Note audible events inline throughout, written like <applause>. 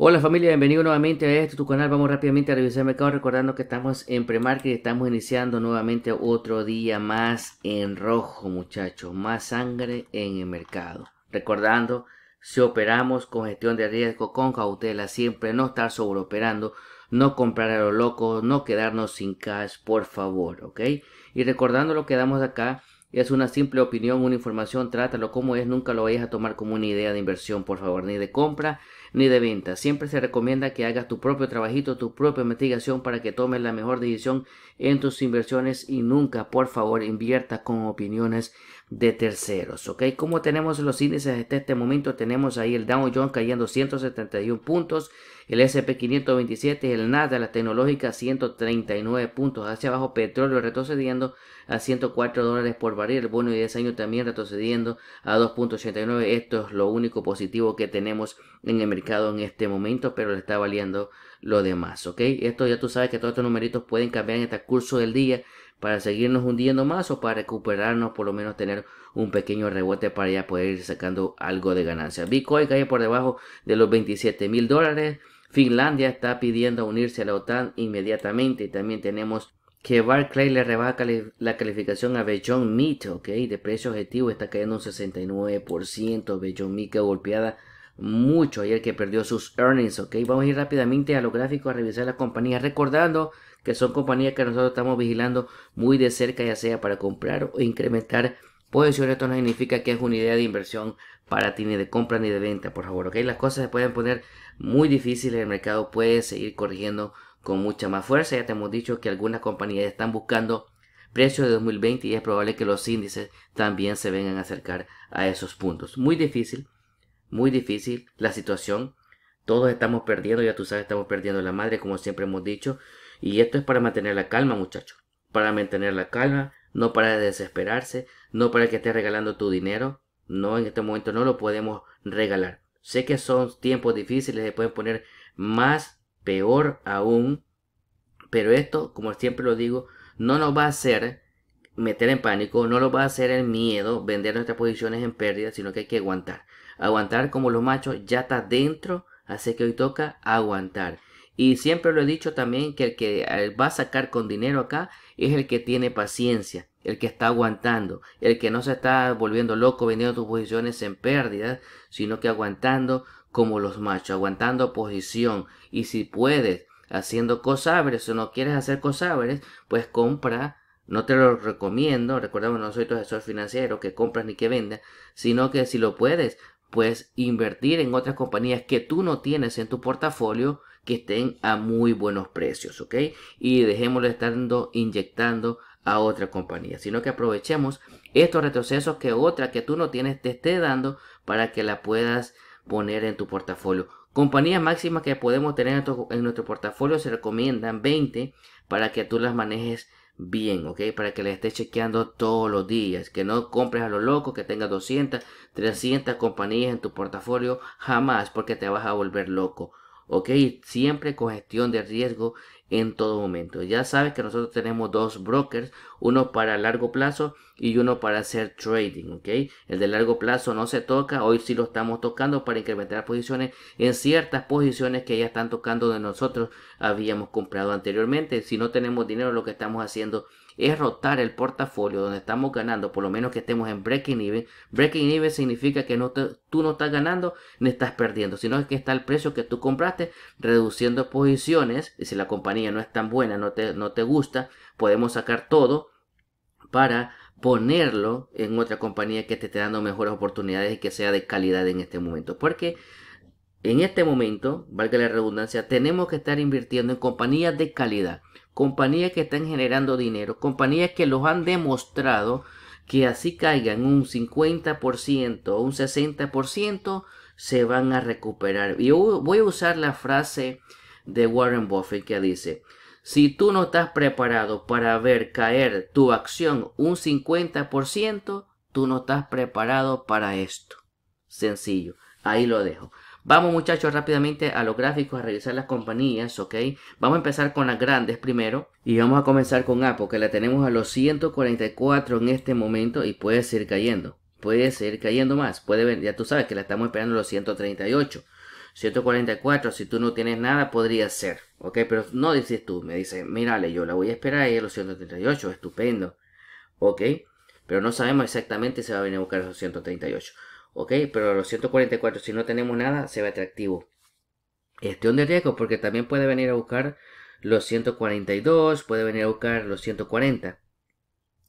Hola familia, bienvenido nuevamente a este tu canal. Vamos rápidamente a revisar el mercado recordando que estamos en premarket y estamos iniciando nuevamente otro día más en rojo, muchachos. Más sangre en el mercado. Recordando, si operamos con gestión de riesgo, con cautela, siempre no estar sobreoperando, no comprar a los locos, no quedarnos sin cash, por favor, ¿ok? Y recordando lo que damos acá, es una simple opinión, una información, trátalo como es, nunca lo vayas a tomar como una idea de inversión, por favor, ni de compra, ni de venta. Siempre se recomienda que hagas tu propio trabajito, tu propia investigación para que tomes la mejor decisión en tus inversiones y nunca, por favor, invierta con opiniones de terceros. ¿Ok? Como tenemos los índices hasta este momento? Tenemos ahí el Dow Jones cayendo 171 puntos. El SP527, el NASDAQ, la tecnológica 139 puntos hacia abajo, petróleo retrocediendo a 104 dólares por barril, el bono de 10 también retrocediendo a 2.89. Esto es lo único positivo que tenemos en el mercado en este momento, pero le está valiendo lo demás, ¿ok? Esto ya tú sabes que todos estos numeritos pueden cambiar en este curso del día para seguirnos hundiendo más o para recuperarnos, por lo menos tener un pequeño rebote para ya poder ir sacando algo de ganancia. Bitcoin cae por debajo de los 27 mil dólares. Finlandia está pidiendo unirse a la OTAN inmediatamente. también tenemos que Barclay le rebaja la calificación a Bellon Meat ¿ok? De precio objetivo está cayendo un 69%. Meat quedó golpeada mucho ayer que perdió sus earnings, ¿ok? Vamos a ir rápidamente a los gráficos a revisar las compañías, recordando que son compañías que nosotros estamos vigilando muy de cerca, ya sea para comprar o incrementar ser esto no significa que es una idea de inversión para ti, ni de compra ni de venta, por favor, ¿ok? Las cosas se pueden poner muy difíciles, el mercado puede seguir corrigiendo con mucha más fuerza. Ya te hemos dicho que algunas compañías están buscando precios de 2020 y es probable que los índices también se vengan a acercar a esos puntos. Muy difícil, muy difícil la situación. Todos estamos perdiendo, ya tú sabes, estamos perdiendo la madre, como siempre hemos dicho. Y esto es para mantener la calma, muchachos. Para mantener la calma, no para desesperarse, no para que esté regalando tu dinero. No, en este momento no lo podemos regalar. Sé que son tiempos difíciles, se pueden poner más, peor aún. Pero esto, como siempre lo digo, no nos va a hacer meter en pánico, no lo va a hacer el miedo, vender nuestras posiciones en pérdida, sino que hay que aguantar. Aguantar como los machos ya está dentro, así que hoy toca aguantar. Y siempre lo he dicho también que el que eh, va a sacar con dinero acá es el que tiene paciencia, el que está aguantando, el que no se está volviendo loco vendiendo tus posiciones en pérdidas, sino que aguantando como los machos, aguantando posición. Y si puedes, haciendo cosabres o no quieres hacer cosabres, pues compra. No te lo recomiendo, recordemos, no soy tu asesor financiero que compras ni que vendas, sino que si lo puedes, pues invertir en otras compañías que tú no tienes en tu portafolio que estén a muy buenos precios, ¿ok? Y dejemos de estar inyectando a otra compañía, sino que aprovechemos estos retrocesos que otra que tú no tienes te esté dando para que la puedas poner en tu portafolio. Compañías máximas que podemos tener en nuestro, portafolio se recomiendan 20 para que tú las manejes bien, ¿ok? Para que le estés chequeando todos los días, que no compres a lo loco, que tengas 200, 300 compañías en tu portafolio, jamás, porque te vas a volver loco. ¿ok? Siempre con gestión de riesgo en todo momento. Ya sabes que nosotros tenemos dos brokers, uno para largo plazo y uno para hacer trading, ¿ok? El de largo plazo no se toca, hoy sí lo estamos tocando para incrementar posiciones en ciertas posiciones que ya están tocando de nosotros habíamos comprado anteriormente. Si no tenemos dinero, lo que estamos haciendo es rotar el portafolio donde estamos ganando, por lo menos que estemos en breaking even. Breaking even significa que no tú no estás ganando ni estás perdiendo, sino que está el precio que tú compraste reduciendo posiciones. Y si la compañía no es tan buena, no te, no te gusta, podemos sacar todo para ponerlo en otra compañía que te esté dando mejores oportunidades y que sea de calidad en este momento. Porque en este momento, valga la redundancia, tenemos que estar invirtiendo en compañías de calidad compañías que están generando dinero, compañías que los han demostrado que así caigan un 50% o un 60%, se van a recuperar. Y voy a usar la frase de Warren Buffett que dice, si tú no estás preparado para ver caer tu acción un 50%, tú no estás preparado para esto. Sencillo, ahí lo dejo. Vamos muchachos rápidamente a los gráficos, a revisar las compañías, ¿ok? Vamos a empezar con las grandes primero y vamos a comenzar con A que la tenemos a los 144 en este momento y puede seguir cayendo. Puede seguir cayendo más, puede ya tú sabes que la estamos esperando a los 138. 144, si tú no tienes nada, podría ser, ¿ok? Pero no dices tú, me dices, mírale, yo la voy a esperar ahí a los 138, estupendo, ¿ok? Pero no sabemos exactamente si va a venir a buscar esos 138. Ok, pero los 144, si no tenemos nada, se ve atractivo. Gestión de riesgo, porque también puede venir a buscar los 142, puede venir a buscar los 140.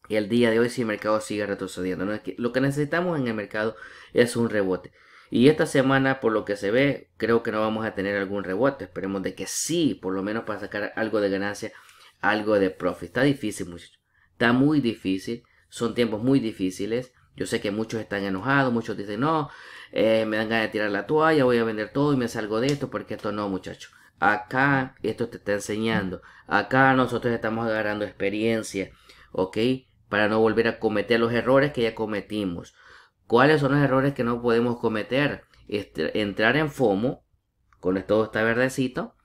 Y el día de hoy, si el mercado sigue retrocediendo, ¿no? lo que necesitamos en el mercado es un rebote. Y esta semana, por lo que se ve, creo que no vamos a tener algún rebote. Esperemos de que sí, por lo menos para sacar algo de ganancia, algo de profit. Está difícil, muchachos. Está muy difícil. Son tiempos muy difíciles. Yo sé que muchos están enojados, muchos dicen, no, eh, me dan ganas de tirar la toalla, voy a vender todo y me salgo de esto, porque esto no, muchachos. Acá esto te está enseñando. Acá nosotros estamos agarrando experiencia, ¿ok? Para no volver a cometer los errores que ya cometimos. ¿Cuáles son los errores que no podemos cometer? Entrar en FOMO, cuando todo está verdecito,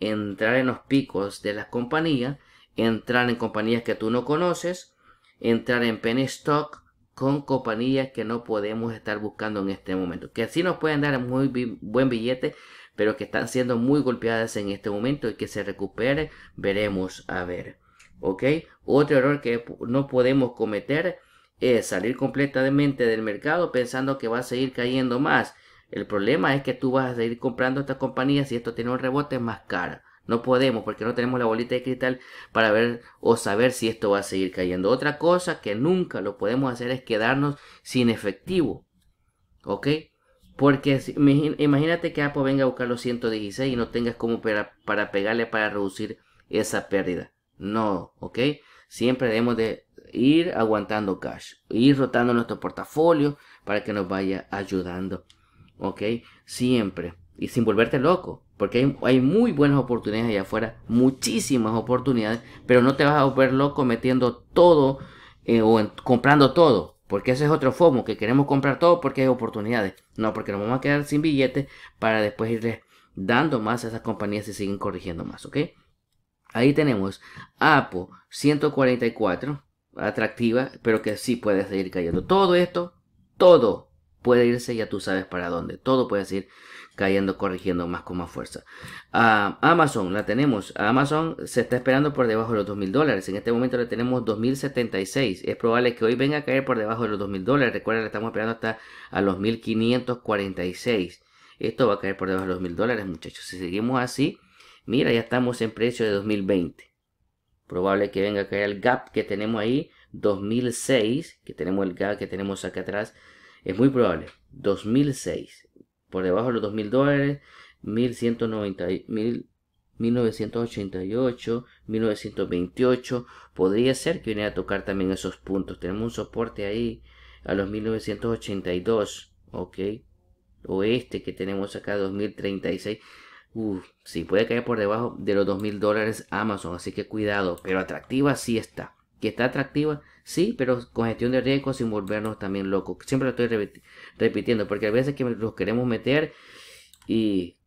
entrar en los picos de las compañías, entrar en compañías que tú no conoces, entrar en penny stock, con compañías que no podemos estar buscando en este momento. Que así nos pueden dar muy buen billete, pero que están siendo muy golpeadas en este momento y que se recupere, veremos a ver. ¿Ok? Otro error que no podemos cometer es salir completamente del mercado pensando que va a seguir cayendo más. El problema es que tú vas a seguir comprando estas compañías Y esto tiene un rebote más caro. No podemos porque no tenemos la bolita de cristal para ver o saber si esto va a seguir cayendo. Otra cosa que nunca lo podemos hacer es quedarnos sin efectivo. ¿Ok? Porque imagínate que Apple venga a buscar los 116 y no tengas como para, pegarle para reducir esa pérdida. No, ¿ok? Siempre debemos de ir aguantando cash, ir rotando nuestro portafolio para que nos vaya ayudando. ¿Ok? Siempre. Y sin volverte loco. Porque hay, muy buenas oportunidades allá afuera, muchísimas oportunidades, pero no te vas a verlo loco metiendo todo eh, o comprando todo. Porque ese es otro FOMO, que queremos comprar todo porque hay oportunidades. No, porque nos vamos a quedar sin billetes para después irles dando más a esas compañías y siguen corrigiendo más, ¿ok? Ahí tenemos APO 144, atractiva, pero que sí puede seguir cayendo. Todo esto, todo puede irse, ya tú sabes para dónde. Todo puede seguir cayendo, corrigiendo más con más fuerza. Amazon, la tenemos. Amazon se está esperando por debajo de los 2.000 dólares. En este momento le tenemos 2.076. Es probable que hoy venga a caer por debajo de los 2.000 dólares. Recuerda, le estamos esperando hasta a los 1.546. Esto va a caer por debajo de los mil dólares, muchachos. Si seguimos así, mira, ya estamos en precio de 2020. Probable que venga a caer el gap que tenemos ahí. 2006, que tenemos el gap que tenemos acá atrás. Es muy probable. 2006 por debajo de los 2000 dólares, 1988, 1928, podría ser que viene a tocar también esos puntos. Tenemos un soporte ahí a los 1982, ok, o este que tenemos acá 2036. Uf, sí, puede caer por debajo de los 2000 dólares Amazon, así que cuidado, pero atractiva sí está que está atractiva, sí, pero con gestión de riesgo sin volvernos también locos. Siempre lo estoy repitiendo, porque a veces que los queremos meter y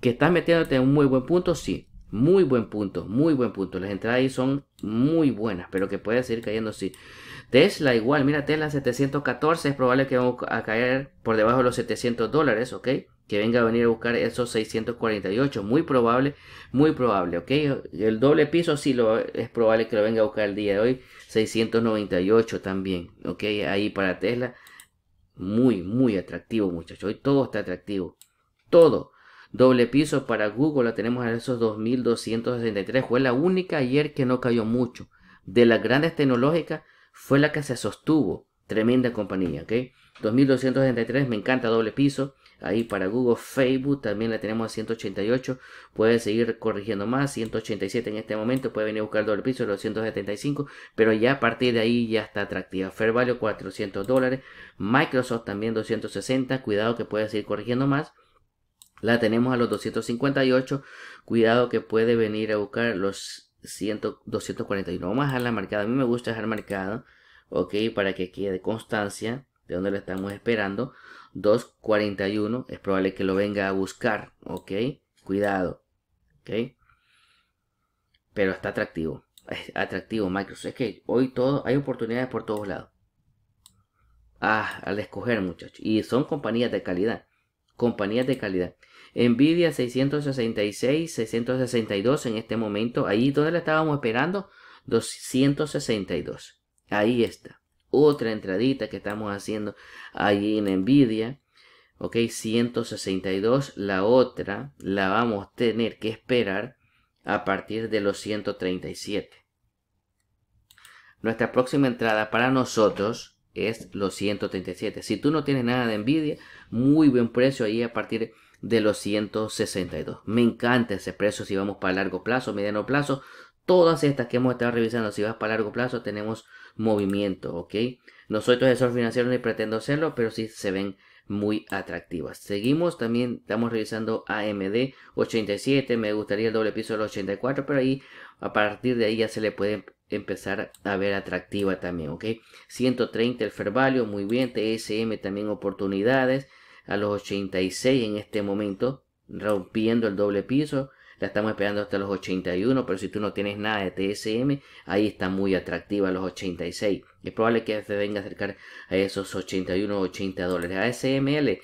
que estás metiéndote en un muy buen punto, sí. Muy buen punto, muy buen punto. Las entradas ahí son muy buenas, pero que puedes seguir cayendo, sí. Tesla igual, mira Tesla 714, es probable que vamos a caer por debajo de los 700 dólares, ¿ok? que venga a venir a buscar esos 648. Muy probable, muy probable, ¿ok? El doble piso sí lo, es probable que lo venga a buscar el día de hoy. 698 también, ¿ok? Ahí para Tesla. Muy, muy atractivo, muchachos. Hoy todo está atractivo. Todo. Doble piso para Google la tenemos a esos 2263. Fue la única ayer que no cayó mucho. De las grandes tecnológicas fue la que se sostuvo. Tremenda compañía, ¿ok? 2263, me encanta doble piso ahí para Google, Facebook también la tenemos a 188, puede seguir corrigiendo más, 187 en este momento, puede venir a buscar el doble piso los 175, pero ya a partir de ahí ya está atractiva, Fair Value 400 dólares, Microsoft también 260, cuidado que puede seguir corrigiendo más, la tenemos a los 258, cuidado que puede venir a buscar los 100, 241, vamos a la marcada, a mí me gusta dejar marcada ok, para que quede constancia, de donde lo estamos esperando. 2.41, es probable que lo venga a buscar, ¿ok? Cuidado, ¿ok? Pero está atractivo, es atractivo Microsoft. Es que hoy todo, hay oportunidades por todos lados. Ah, al escoger muchachos. Y son compañías de calidad, compañías de calidad. Nvidia 666, 662 en este momento. Ahí donde la estábamos esperando, 262. Ahí está otra entradita que estamos haciendo allí en Nvidia. Ok, 162. La otra la vamos a tener que esperar a partir de los 137. Nuestra próxima entrada para nosotros es los 137. Si tú no tienes nada de Nvidia, muy buen precio ahí a partir de los 162. Me encanta ese precio si vamos para largo plazo, mediano plazo. Todas estas que hemos estado revisando, si vas para largo plazo, tenemos movimiento, ¿ok? No soy tu financiero ni pretendo serlo, pero sí se ven muy atractivas. Seguimos, también estamos revisando AMD 87, me gustaría el doble piso del 84, pero ahí a partir de ahí ya se le puede empezar a ver atractiva también, ¿ok? 130 el Value, muy bien, TSM también oportunidades, a los 86 en este momento, rompiendo el doble piso, la estamos esperando hasta los 81, pero si tú no tienes nada de TSM, ahí está muy atractiva los 86. Es probable que se venga a acercar a esos 81 80 dólares. ASML,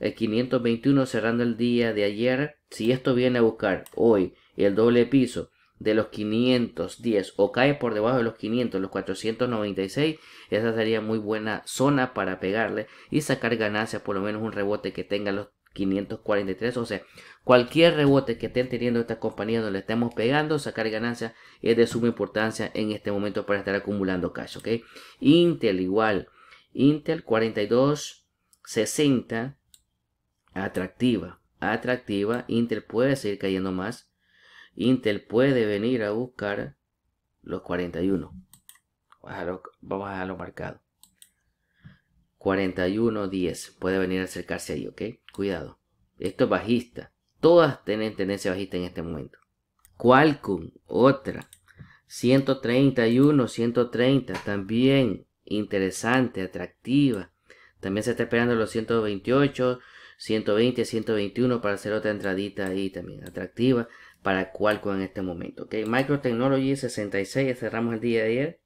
el 521 cerrando el día de ayer. Si esto viene a buscar hoy el doble piso de los 510 o cae por debajo de los 500, los 496, esa sería muy buena zona para pegarle y sacar ganancias, por lo menos un rebote que tenga los 543. O sea, cualquier rebote que estén teniendo estas compañías donde le estemos pegando, sacar ganancias es de suma importancia en este momento para estar acumulando cash, ¿ok? Intel igual. Intel 60, Atractiva. Atractiva. Intel puede seguir cayendo más. Intel puede venir a buscar los 41. Vamos a dejarlo marcado. 41-10. Puede venir a acercarse ahí, ¿ok? Cuidado. Esto es bajista. Todas tienen tendencia bajista en este momento. Qualcomm, otra. 131, 130. También interesante, atractiva. También se está esperando los 128, 120, 121 para hacer otra entradita ahí también. Atractiva para Qualcomm en este momento. ¿ok? Microtechnology Technology 66, cerramos el día de ayer.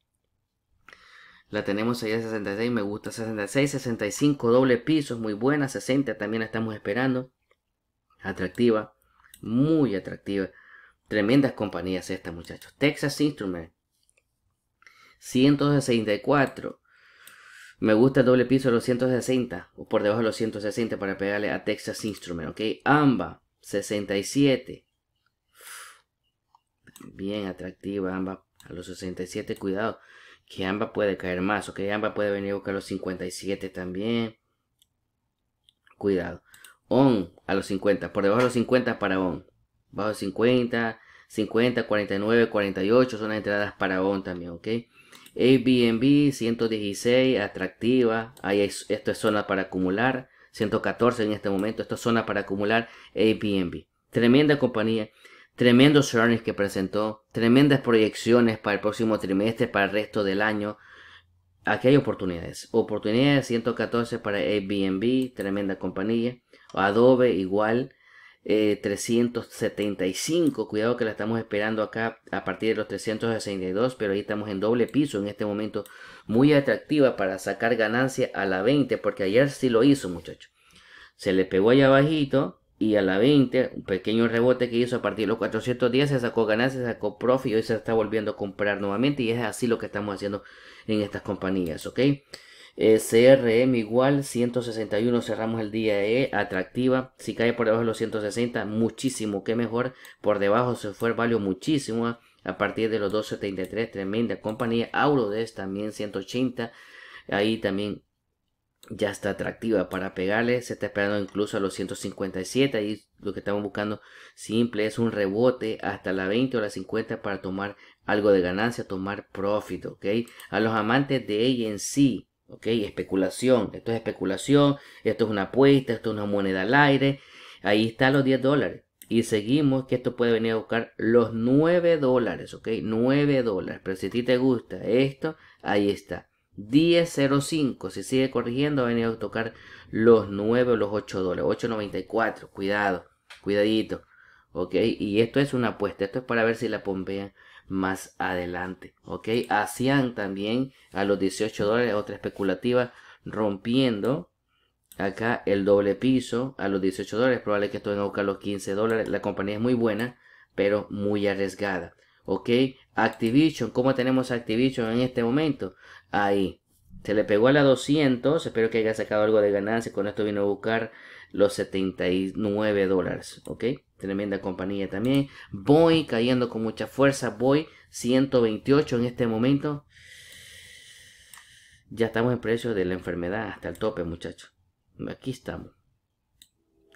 La tenemos ahí a 66, me gusta 66, 65, doble piso, muy buena, 60 también estamos esperando. Atractiva, muy atractiva. Tremendas compañías estas, muchachos. Texas Instrument, 164. Me gusta el doble piso a los 160 o por debajo de los 160 para pegarle a Texas Instrument, ¿ok? Amba, 67. Bien atractiva, Amba. A los 67, cuidado que ambas puede caer más, ok, Amba puede venir a buscar los 57 también. Cuidado. On a los 50, por debajo de los 50 para On. Bajo 50, 50, 49, 48 son las entradas para On también, ok. Airbnb 116, atractiva. Ahí esto es zona para acumular. 114 en este momento. Esto es zona para acumular Airbnb. Tremenda compañía tremendos earnings que presentó, tremendas proyecciones para el próximo trimestre, para el resto del año. Aquí hay oportunidades. Oportunidades 114 para Airbnb, tremenda compañía. Adobe igual. 375. Eh, cuidado que la estamos esperando acá a partir de los 362, pero ahí estamos en doble piso en este momento. Muy atractiva para sacar ganancia a la 20, porque ayer sí lo hizo, muchachos. Se le pegó allá abajito, y a la 20, un pequeño rebote que hizo a partir de los 410, se sacó ganancia, se sacó profit y hoy se está volviendo a comprar nuevamente y es así lo que estamos haciendo en estas compañías, ¿ok? Eh, CRM igual, 161 cerramos el día de eh, atractiva, si cae por debajo de los 160, muchísimo, qué mejor, por debajo se fue el muchísimo, ¿ah? a partir de los 273, tremenda compañía, Aurodes también 180, ahí también ya está atractiva para pegarle. Se está esperando incluso a los 157. Ahí lo que estamos buscando simple es un rebote hasta la 20 o la 50 para tomar algo de ganancia, tomar profit, ¿ok? A los amantes de ella sí ¿ok? Especulación. Esto es especulación, esto es una apuesta, esto es una moneda al aire. Ahí está los 10 dólares. Y seguimos que esto puede venir a buscar los 9 dólares, ¿ok? 9 dólares. Pero si a ti te gusta esto, ahí está. 10.05. Si sigue corrigiendo, va a a tocar los 9 o los 8 dólares. 8.94. Cuidado, cuidadito. ¿Ok? Y esto es una apuesta. Esto es para ver si la pompean más adelante. ¿Ok? hacían también a los 18 dólares. Otra especulativa rompiendo. Acá el doble piso a los 18 dólares. Probable que esto venga a los 15 dólares. La compañía es muy buena, pero muy arriesgada. ¿ok? Activision, ¿cómo tenemos Activision en este momento? Ahí. Se le pegó a la 200. Espero que haya sacado algo de ganancia. Con esto vino a buscar los 79 dólares. ¿Ok? Tremenda compañía también. Voy cayendo con mucha fuerza. Voy 128 en este momento. Ya estamos en precio de la enfermedad hasta el tope, muchachos. Aquí estamos.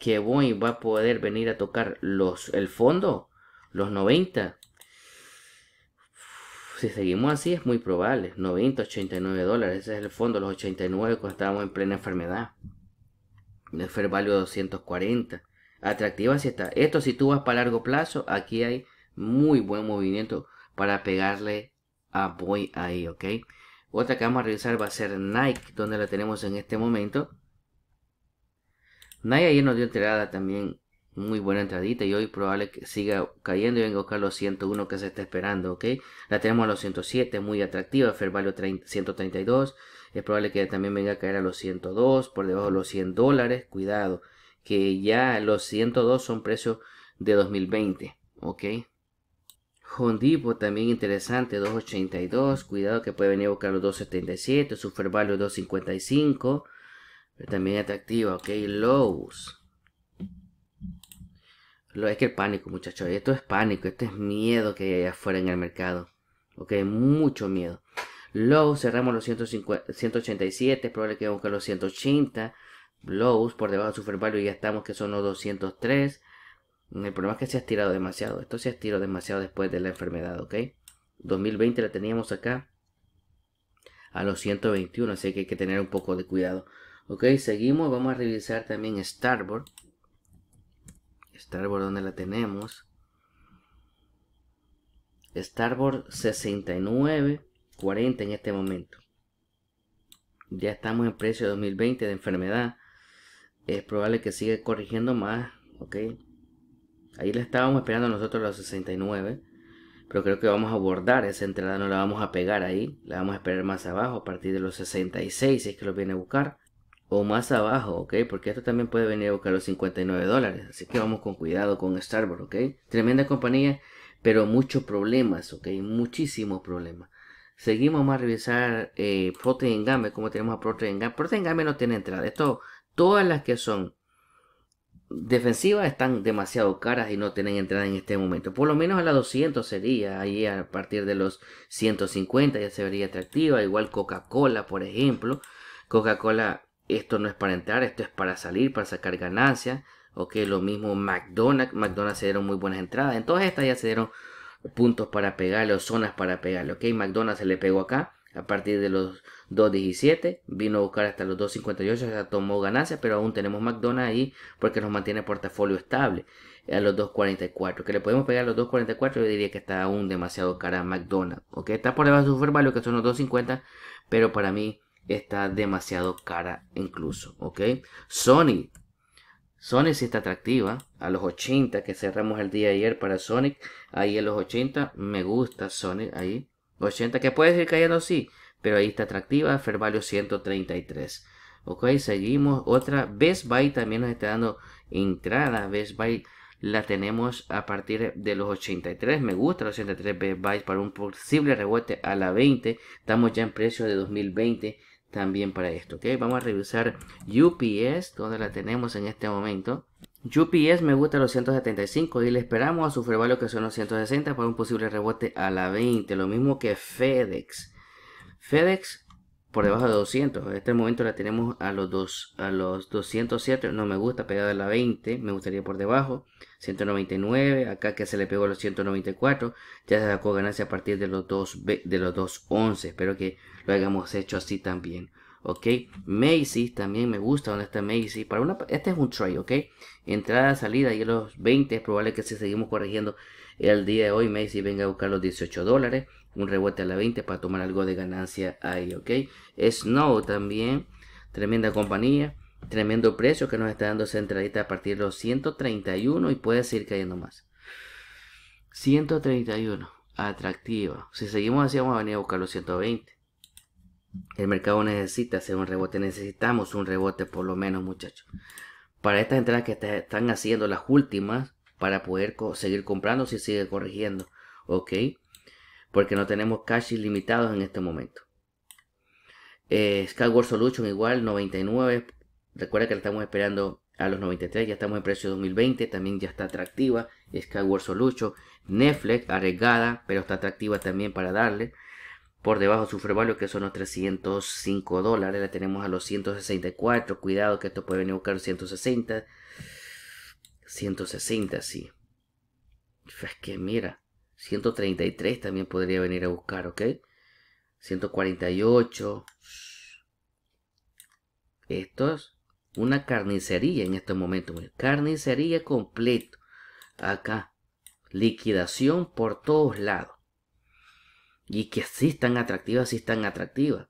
Que voy va a poder venir a tocar los, el fondo, los 90 si seguimos así es muy probable. 90, 89 dólares. Ese es el fondo, los 89 cuando estábamos en plena enfermedad. El fair value 240. Atractiva si está. Esto si tú vas para largo plazo, aquí hay muy buen movimiento para pegarle a Boy ahí, ¿ok? Otra que vamos a revisar va a ser Nike, donde la tenemos en este momento. Nike ayer nos dio enterada también muy buena entradita y hoy probable que siga cayendo y venga a buscar los 101 que se está esperando, ¿ok? La tenemos a los 107, muy atractiva, Fair Value 132, es probable que también venga a caer a los 102, por debajo de los 100 dólares, cuidado, que ya los 102 son precios de 2020, ¿ok? Hondipo también interesante, 282, cuidado que puede venir a buscar los 277, Fair Value 255, también atractiva, ¿ok? Lowe's. Lo, es que el pánico, muchachos, esto es pánico, esto es miedo que hay afuera en el mercado. Ok, mucho miedo. Lows, cerramos los 150, 187, probable que aunque los 180. Lows por debajo de super ya estamos que son los 203. El problema es que se ha estirado demasiado. Esto se ha estirado demasiado después de la enfermedad, ¿ok? 2020 la teníamos acá a los 121, así que hay que tener un poco de cuidado. Ok, seguimos. Vamos a revisar también Starboard. Starboard, donde la tenemos? Starboard 69, en este momento. Ya estamos en precio 2020 de enfermedad. Es probable que siga corrigiendo más, ¿ok? Ahí la estábamos esperando nosotros los 69. Pero creo que vamos a abordar esa entrada, no la vamos a pegar ahí. La vamos a esperar más abajo, a partir de los 66, si es que lo viene a buscar o más abajo, ¿ok? Porque esto también puede venir a buscar los 59 dólares. Así que vamos con cuidado con Starbucks, ¿ok? Tremenda compañía, pero muchos problemas, ¿ok? Muchísimos problemas. Seguimos, más a revisar eh, Protein Game, como tenemos a Protein Game. Protein Game no tiene entrada. Esto, todas las que son defensivas están demasiado caras y no tienen entrada en este momento. Por lo menos a la 200 sería, ahí a partir de los 150 ya se vería atractiva. Igual Coca-Cola, por ejemplo. Coca-Cola esto no es para entrar, esto es para salir, para sacar ganancias. Ok, lo mismo McDonald's, McDonald's se dieron muy buenas entradas. entonces estas ya se dieron puntos para pegarle o zonas para pegarle. Ok, McDonald's se le pegó acá a partir de los 2.17, vino a buscar hasta los 2.58, ya tomó ganancias, pero aún tenemos McDonald's ahí porque nos mantiene el portafolio estable a los 2.44. Que le podemos pegar a los 2.44, yo diría que está aún demasiado cara a McDonald's. Ok, está por debajo de su valor que son los 2.50, pero para mí está demasiado cara incluso, ¿ok? sony Sonic sí está atractiva. A los 80 que cerramos el día ayer para Sonic. Ahí en los 80 me gusta Sonic ahí. 80 que puede ir cayendo sí. Pero ahí está atractiva. Fervalio 133. Ok, seguimos. Otra Best Buy también nos está dando entrada. Best Buy la tenemos a partir de los 83. Me gusta los 83 Best Buy para un posible rebote a la 20. Estamos ya en precio de 2020 también para esto, ¿ok? Vamos a revisar UPS, donde la tenemos en este momento. UPS me gusta los 175 y le esperamos a su valor que son los 160 para un posible rebote a la 20, lo mismo que FedEx. FedEx por debajo de 200, en este momento la tenemos a los, a los 207, no me gusta pegada a la 20, me gustaría por debajo, 199, acá que se le pegó a los 194, ya se sacó ganancia a partir de los, 2, de los 211, espero que lo hagamos hecho así también. ¿ok? Macy's también me gusta donde está Macy Para una, este es un trade, ¿ok? Entrada, salida y los 20 es probable que si seguimos corrigiendo el día de hoy Macy's venga a buscar los 18 dólares. Un rebote a la 20 para tomar algo de ganancia ahí, ¿ok? Snow también, tremenda compañía. Tremendo precio que nos está dando centradita a partir de los 131 y puede seguir cayendo más. 131, atractiva. Si seguimos así vamos a venir a buscar los 120. El mercado necesita hacer un rebote. Necesitamos un rebote por lo menos, muchachos. Para estas entradas que están haciendo las últimas, para poder seguir comprando si sigue corrigiendo. ¿Ok? Porque no tenemos cash limitados en este momento. Eh, Skyward Solution igual, 99. Recuerda que la estamos esperando a los 93. Ya estamos en precio 2020. También ya está atractiva. Skyward Solution. Netflix, arriesgada, pero está atractiva también para darle. Por debajo su free value, que son los 305 dólares. La tenemos a los 164. Cuidado que esto puede venir a buscar 160. 160, sí. Es que mira. 133 también podría venir a buscar, ¿ok? 148. Estos. Una carnicería en estos momentos. Pues. Carnicería completo. Acá. Liquidación por todos lados. Y que así tan atractivas, sí tan atractiva,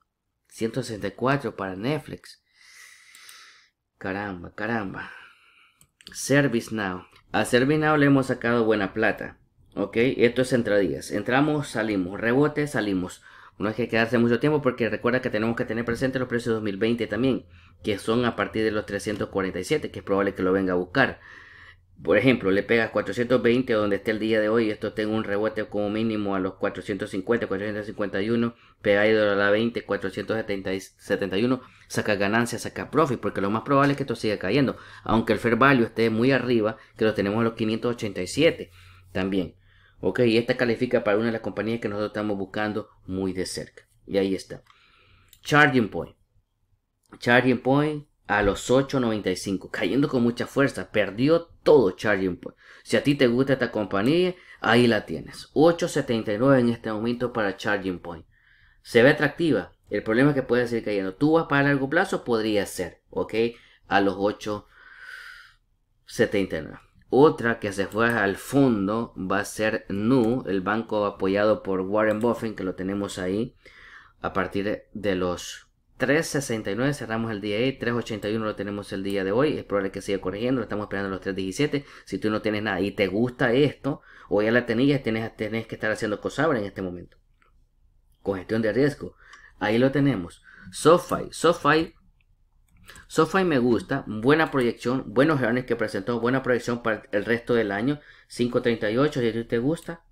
164 para Netflix. Caramba, caramba. Service Now A Now le hemos sacado buena plata. Ok, esto es entradías, Entramos, salimos, rebote, salimos. No hay que quedarse mucho tiempo porque recuerda que tenemos que tener presente los precios 2020 también, que son a partir de los 347, que es probable que lo venga a buscar por ejemplo, le pegas 420 donde esté el día de hoy, esto tengo un rebote como mínimo a los 450, 451, ahí a la 20, 471, saca ganancia, saca profit, porque lo más probable es que esto siga cayendo, aunque el fair value esté muy arriba, que lo tenemos a los 587 también. Ok, y esta califica para una de las compañías que nosotros estamos buscando muy de cerca. Y ahí está. Charging Point. Charging Point, a los 8.95, cayendo con mucha fuerza. Perdió todo Charging Point. Si a ti te gusta esta compañía, ahí la tienes. 8.79 en este momento para Charging Point. Se ve atractiva. El problema es que puede seguir cayendo. Tú vas para largo plazo, podría ser, ¿ok? A los 8.79. Otra que se fue al fondo va a ser NU, el banco apoyado por Warren Buffett, que lo tenemos ahí a partir de los 369 cerramos el día de 381 lo tenemos el día de hoy, es probable que siga corrigiendo, estamos esperando los 317, si tú no tienes nada y te gusta esto, o ya la tenías, tienes, tienes que estar haciendo ahora en este momento. congestión de riesgo, ahí lo tenemos. SoFi, SoFi, SoFi me gusta, buena proyección, buenos earnings que presentó, buena proyección para el resto del año, 538, si te gusta,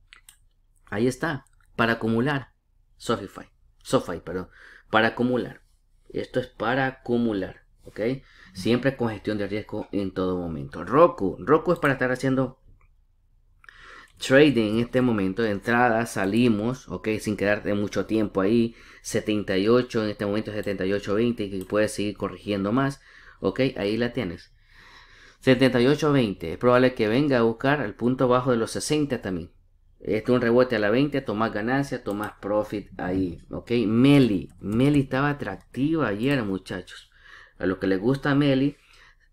ahí está, para acumular, SoFi, SoFi, perdón, para acumular. Esto es para acumular, ¿ok? Siempre con gestión de riesgo en todo momento. Roku, Roku es para estar haciendo trading en este momento. De entrada, salimos, ok, sin quedarte mucho tiempo ahí. 78, en este momento 78.20, que puedes seguir corrigiendo más. Ok, ahí la tienes. 78.20, es probable que venga a buscar el punto bajo de los 60 también. Este un rebote a la 20, tomás ganancia, tomás profit ahí, ¿ok? Meli, Meli estaba atractiva ayer, muchachos. A lo que le gusta Meli,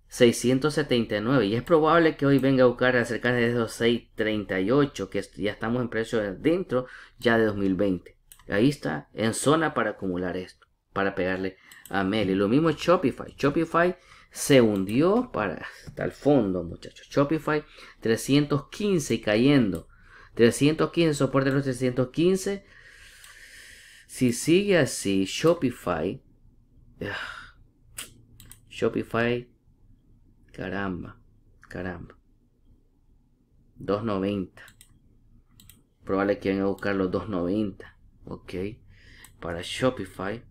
679. Y es probable que hoy venga a buscar acercarse de esos 638, que ya estamos en precio dentro ya de 2020. Ahí está, en zona para acumular esto, para pegarle a Meli. Lo mismo Shopify. Shopify se hundió para hasta el fondo, muchachos. Shopify 315 y cayendo. 315, soporte los 315. Si sigue así, Shopify. Ah, Shopify. Caramba, caramba. 290. Probable que vayan a buscar los 290. Ok. Para Shopify.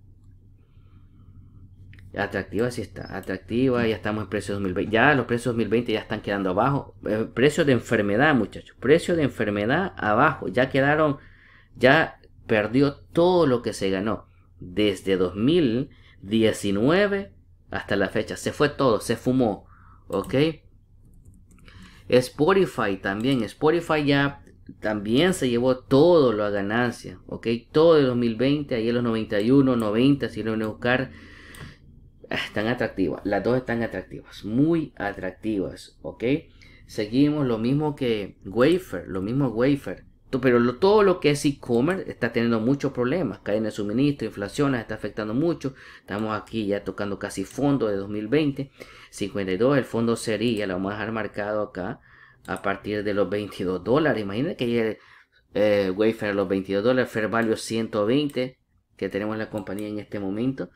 Atractiva sí está, atractiva, mm. ya estamos en precios 2020, ya los precios 2020 ya están quedando abajo, eh, precios de enfermedad muchachos, precios de enfermedad abajo, ya quedaron, ya perdió todo lo que se ganó desde 2019 hasta la fecha, se fue todo, se fumó, ok. Spotify también, Spotify ya también se llevó todo lo a ganancia, ok, todo de 2020, ahí en los 91, 90, si lo van a buscar Ah, están atractivas, las dos están atractivas, muy atractivas, ¿ok? Seguimos lo mismo que Wafer, lo mismo Wafer. Pero todo lo que es e-commerce está teniendo muchos problemas. en el suministro, inflación, está afectando mucho. Estamos aquí ya tocando casi fondo de 2020. 52, el fondo sería, lo vamos a dejar marcado acá, a partir de los 22 dólares. Imagínate que hay eh, a los 22 dólares, Fair Value 120 que tenemos la compañía en este momento.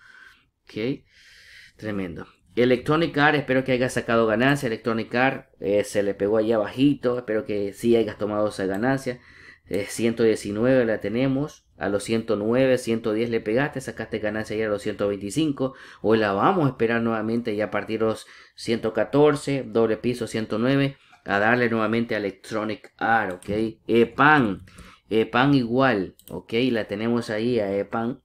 Ok Tremendo. Electronic Arts, espero que hayas sacado ganancia. Electronic Arts eh, se le pegó allá abajito. Espero que sí hayas tomado esa ganancia. 119 eh, la tenemos. A los 109, 110 le pegaste. Sacaste ganancia ya a los 125. Hoy la vamos a esperar nuevamente ya a partir de los 114. Doble piso 109. A darle nuevamente a Electronic Arts, ok. EPAN. EPAN igual, ok. La tenemos ahí a EPAN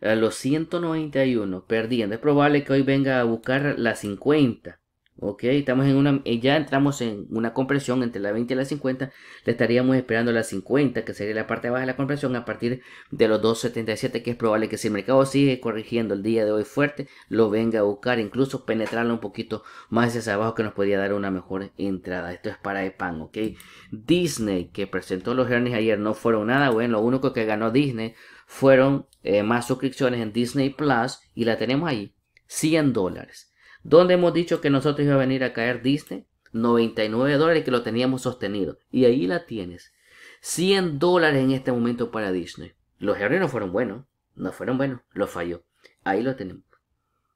los 191 perdiendo. Es probable que hoy venga a buscar las 50. Ok, estamos en una, eh, ya entramos en una compresión entre la 20 y la 50. Le estaríamos esperando la 50, que sería la parte baja de la compresión, a partir de los 2.77, que es probable que si el mercado sigue corrigiendo el día de hoy fuerte, lo venga a buscar, incluso penetrarlo un poquito más hacia abajo, que nos podría dar una mejor entrada. Esto es para EPAN, ok. Disney, que presentó los earnings ayer, no fueron nada bueno. Lo único que ganó Disney fueron eh, más suscripciones en Disney Plus, y la tenemos ahí, 100 dólares. ¿Dónde hemos dicho que nosotros iba a venir a caer Disney? 99 dólares que lo teníamos sostenido. Y ahí la tienes. 100 dólares en este momento para Disney. Los errores no fueron buenos. No fueron buenos. Lo falló. Ahí lo tenemos.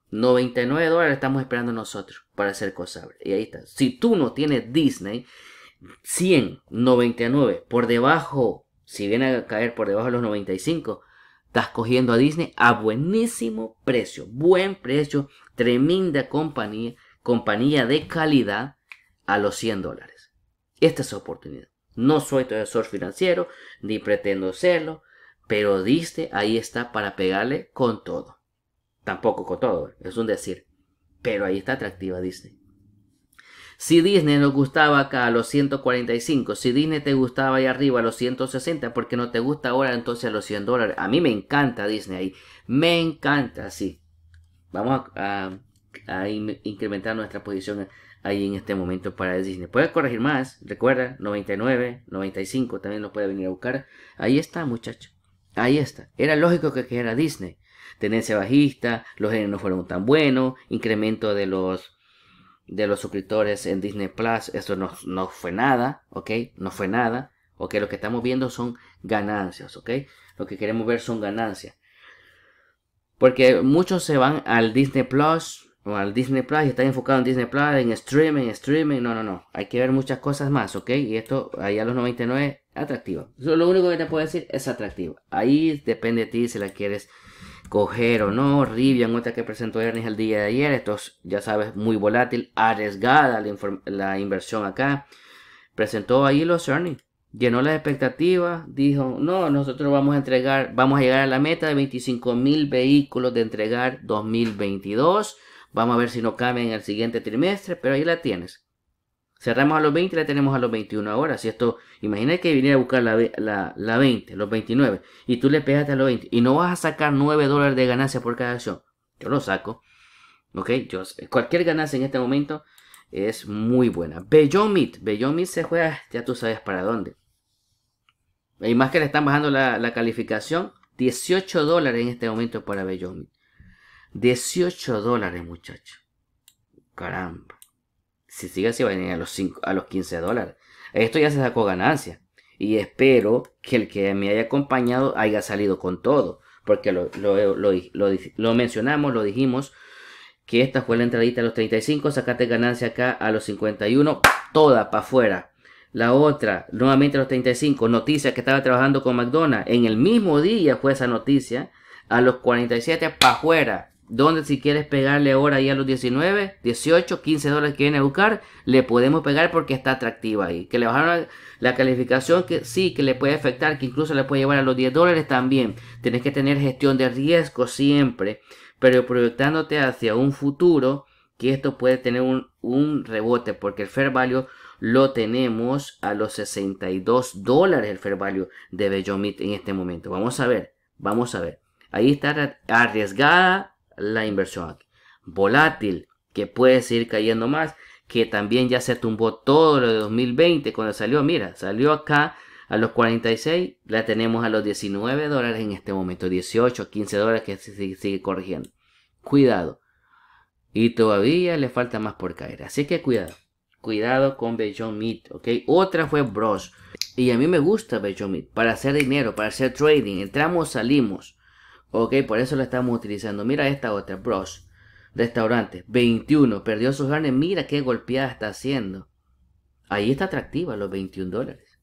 99 dólares estamos esperando nosotros para ser cosable. Y ahí está. Si tú no tienes Disney, 100, 99, por debajo, si viene a caer por debajo de los 95, Estás cogiendo a Disney a buenísimo precio, buen precio, tremenda compañía, compañía de calidad a los 100 dólares. Esta es su oportunidad. No soy tu financiero, ni pretendo serlo, pero Disney ahí está para pegarle con todo. Tampoco con todo, es un decir, pero ahí está atractiva Disney. Si Disney nos gustaba acá a los 145, si Disney te gustaba ahí arriba a los 160, porque no te gusta ahora entonces a los 100 dólares. A mí me encanta Disney ahí. Me encanta, sí. Vamos a, incrementar nuestra posición ahí en este momento para Disney. Puedes corregir más, recuerda, 99, 95 también lo puede venir a buscar. Ahí está, muchacho. Ahí está. Era lógico que, era Disney. Tendencia bajista, los géneros no fueron tan buenos, incremento de los de los suscriptores en Disney Plus, esto no, no fue nada, ¿ok? No fue nada, ¿ok? Lo que estamos viendo son ganancias, ¿ok? Lo que queremos ver son ganancias. Porque muchos se van al Disney Plus o al Disney Plus y están enfocados en Disney Plus, en streaming, streaming, no, no, no. Hay que ver muchas cosas más, ¿ok? Y esto ahí a los 99, atractivo. Eso, lo único que te puedo decir es atractivo. Ahí depende de ti si la quieres coger o no. Rivian, otra que presentó Ernie el día de ayer. Esto ya sabes, muy volátil, arriesgada la, inversión acá. Presentó ahí los earnings. Llenó las expectativas, dijo, no, nosotros vamos a entregar, vamos a llegar a la meta de 25 mil vehículos de entregar 2022. Vamos a ver si no cambia en el siguiente trimestre, pero ahí la tienes. Cerramos a los 20 y la tenemos a los 21 ahora. Si esto, imagina que viniera a buscar la, 20, los 29, y tú le pegaste a los 20 y no vas a sacar 9 dólares de ganancia por cada acción. Yo lo saco. Ok, cualquier ganancia en este momento es muy buena. Bellomit. Bellomit se juega, ya tú sabes para dónde. Y más que le están bajando la, calificación, 18 dólares en este momento para Bellomit. 18 dólares, muchachos. Caramba si sigue así, va a venir a los, 5, a los 15 dólares. Esto ya se sacó ganancia. Y espero que el que me haya acompañado haya salido con todo. Porque lo, lo mencionamos, lo dijimos, que esta fue la entradita a los 35, sacaste ganancia acá a los 51, toda para afuera. La otra, nuevamente a los 35, noticia que estaba trabajando con McDonald's. En el mismo día fue esa noticia, a los 47 para afuera. Donde si quieres pegarle ahora ahí a los 19, 18, 15 dólares que viene a buscar, le podemos pegar porque está atractiva ahí. Que le bajaron la calificación, que sí, que le puede afectar, que incluso le puede llevar a los 10 dólares también. Tienes que tener gestión de riesgo siempre, pero proyectándote hacia un futuro que esto puede tener un, un rebote porque el fair value lo tenemos a los 62 dólares el fair value de Bellomit en este momento. Vamos a ver, vamos a ver. Ahí está arriesgada la inversión aquí. Volátil, que puede seguir cayendo más, que también ya se tumbó todo lo de 2020 cuando salió. Mira, salió acá a los 46, la tenemos a los 19 dólares en este momento, 18, 15 dólares que sigue corrigiendo. Cuidado. Y todavía le falta más por caer. Así que cuidado. Cuidado con Beijing Meat, ¿ok? Otra fue Bros. Y a mí me gusta Beijing Meat. Para hacer dinero, para hacer trading. Entramos, salimos. Ok, por eso la estamos utilizando. Mira esta otra, Bros. Restaurante, 21. Perdió sus ganes. Mira qué golpeada está haciendo. Ahí está atractiva, los 21 dólares.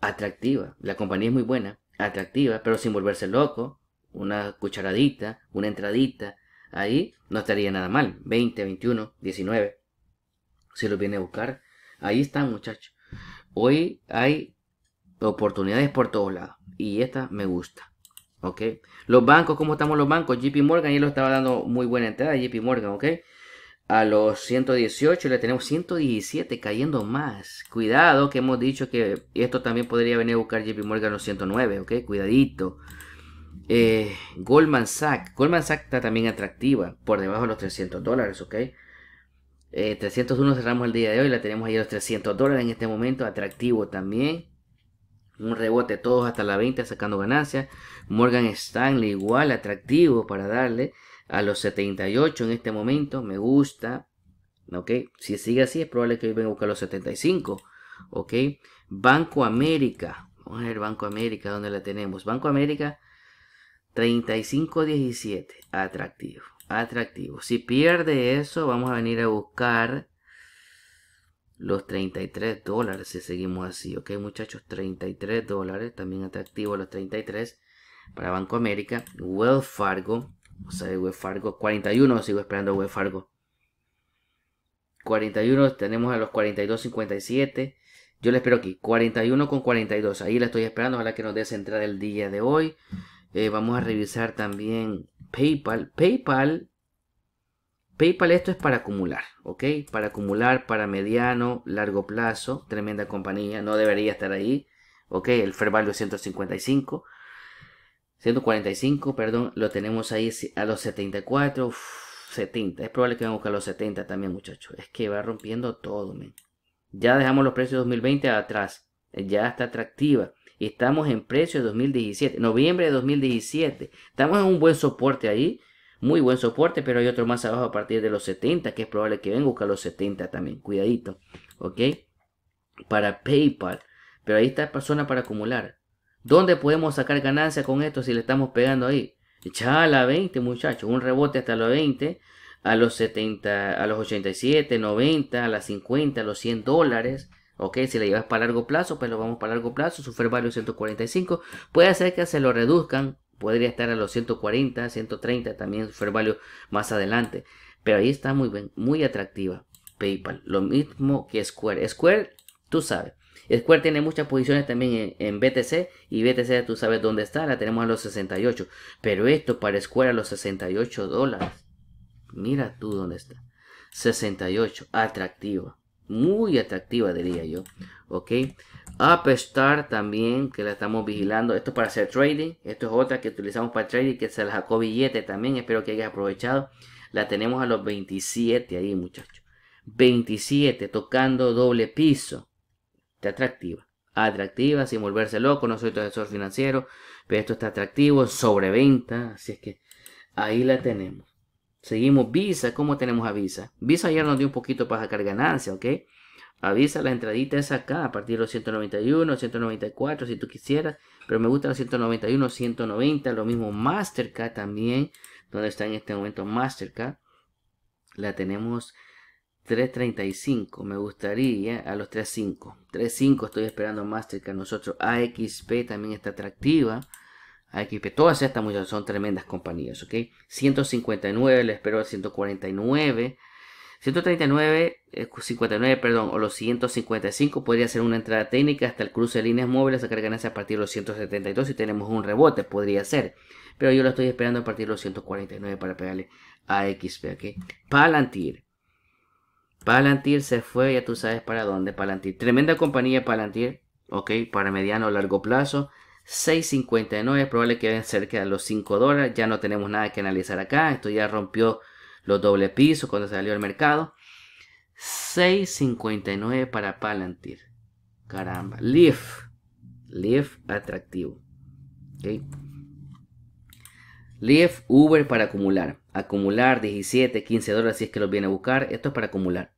Atractiva. La compañía es muy buena. Atractiva, pero sin volverse loco. Una cucharadita, una entradita. Ahí no estaría nada mal. 20, 21, 19. Si lo viene a buscar. Ahí está, muchachos. Hoy hay oportunidades por todos lados. Y esta me gusta. ¿ok? Los bancos, ¿cómo estamos los bancos? JP Morgan, y lo estaba dando muy buena entrada, JP Morgan, ¿ok? A los 118 le tenemos 117 cayendo más. Cuidado que hemos dicho que esto también podría venir a buscar JP Morgan a los 109, ¿ok? Cuidadito. Eh, Goldman Sachs. Goldman Sachs está también atractiva, por debajo de los 300 dólares, ¿ok? 301 eh, cerramos el día de hoy, la tenemos ahí a los 300 dólares en este momento, atractivo también un rebote todos hasta la 20 sacando ganancias. Morgan Stanley igual atractivo para darle a los 78 en este momento. Me gusta. ¿Ok? Si sigue así es probable que venga a buscar los 75. ¿Ok? Banco América. Vamos a ver Banco América, donde la tenemos? Banco América 35.17. Atractivo. Atractivo. Si pierde eso, vamos a venir a buscar los 33 dólares si seguimos así, ok muchachos, 33 dólares, también atractivo los 33 para Banco América, Wells Fargo, o sea, Wells Fargo, 41 sigo esperando Wells Fargo, 41 tenemos a los 42.57, yo le espero aquí, 41 con 42, ahí la estoy esperando, ojalá que nos dé entrada el día de hoy, eh, vamos a revisar también PayPal, PayPal PayPal esto es para acumular, ¿ok? Para acumular, para mediano, largo plazo, tremenda compañía, no debería estar ahí, ¿ok? El fair de 155, 145, perdón, lo tenemos ahí a los 74, 70, es probable que vamos a los 70 también muchachos, es que va rompiendo todo, men. Ya dejamos los precios de 2020 atrás, eh, ya está atractiva. y Estamos en precio de 2017, noviembre de 2017. Estamos en un buen soporte ahí muy buen soporte, pero hay otro más abajo a partir de los 70, que es probable que venga a los 70 también, cuidadito, ¿ok? Para PayPal, pero ahí está persona para acumular. ¿Dónde podemos sacar ganancia con esto si le estamos pegando ahí? Echala a la 20, muchachos, un rebote hasta los 20, a los 70, a los 87, 90, a las 50, a los 100 dólares. Ok, si la llevas para largo plazo, pues lo vamos para largo plazo. sufer value 145. Puede ser que se lo reduzcan podría estar a los 140, 130 también super value más adelante. Pero ahí está muy bien, muy atractiva PayPal. Lo mismo que Square. Square, tú sabes. Square tiene muchas posiciones también en, en, BTC y BTC tú sabes dónde está, la tenemos a los 68. Pero esto para Square a los 68 dólares. Mira tú dónde está. 68, atractiva muy atractiva diría yo, ok. Upstart también, que la estamos vigilando. Esto es para hacer trading. Esto es otra que utilizamos para trading, que se la sacó billete también. Espero que hayas aprovechado. La tenemos a los 27 ahí, muchachos. 27, tocando doble piso. Está atractiva. Atractiva, sin volverse loco. No soy tu asesor financiero, pero esto está atractivo. Sobreventa. Así es que ahí la tenemos. Seguimos Visa. ¿Cómo tenemos a Visa? Visa ayer nos dio un poquito para sacar ganancia, ¿ok? avisa la entradita es acá, a partir de los 191, 194, si tú quisieras. Pero me gusta los 191, 190. Lo mismo Mastercard también, donde está en este momento Mastercard. La tenemos 335. Me gustaría a los 35. 35 estoy esperando Mastercard. Nosotros AXP también está atractiva. Aquí, todas estas muchas son tremendas compañías, ¿ok? 159 le espero a 149. 139, 59, perdón, o los 155 podría ser una entrada técnica hasta el cruce de líneas móviles sacar ganancias a partir de los 172 si tenemos un rebote, podría ser. Pero yo lo estoy esperando a partir de los 149 para pegarle a XP, ¿ok? Palantir. Palantir se fue, ya tú sabes para dónde, Palantir. Tremenda compañía Palantir, ¿ok? Para mediano o largo plazo. 6.59, probable que vayan cerca de los 5 dólares, ya no tenemos nada que analizar acá, esto ya rompió los doble pisos cuando salió al mercado. 6.59 para Palantir. Caramba, Leaf. Leaf atractivo. Okay. Leaf Uber para acumular. Acumular 17, 15 dólares si es que los viene a buscar. Esto es para acumular.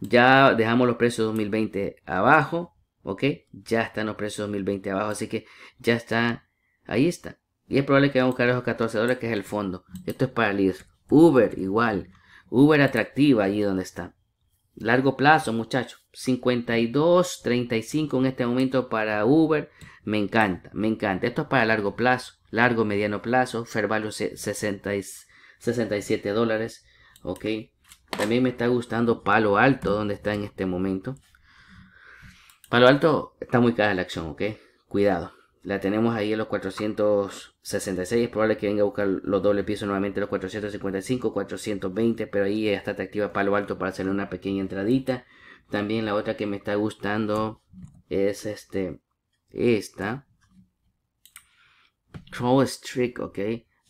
Ya dejamos los precios 2020 abajo. ¿ok? Ya están los precios 2020 abajo, así que ya está, ahí está. Y es probable que vayamos a buscar esos 14 dólares, que es el fondo. Esto es para el Uber, igual. Uber atractiva allí donde está. Largo plazo, muchachos. 52, 35 en este momento para Uber. Me encanta, me encanta. Esto es para largo plazo. Largo, mediano plazo. Fair 60 67 dólares. Ok. También me está gustando Palo Alto, donde está en este momento. Palo Alto está muy cara la acción, ¿ok? Cuidado. La tenemos ahí en los 466. Es probable que venga a buscar los doble pisos nuevamente los 455, 420. Pero ahí está atractiva Palo Alto para hacerle una pequeña entradita. También la otra que me está gustando es este. Esta. Troll Strict, ok.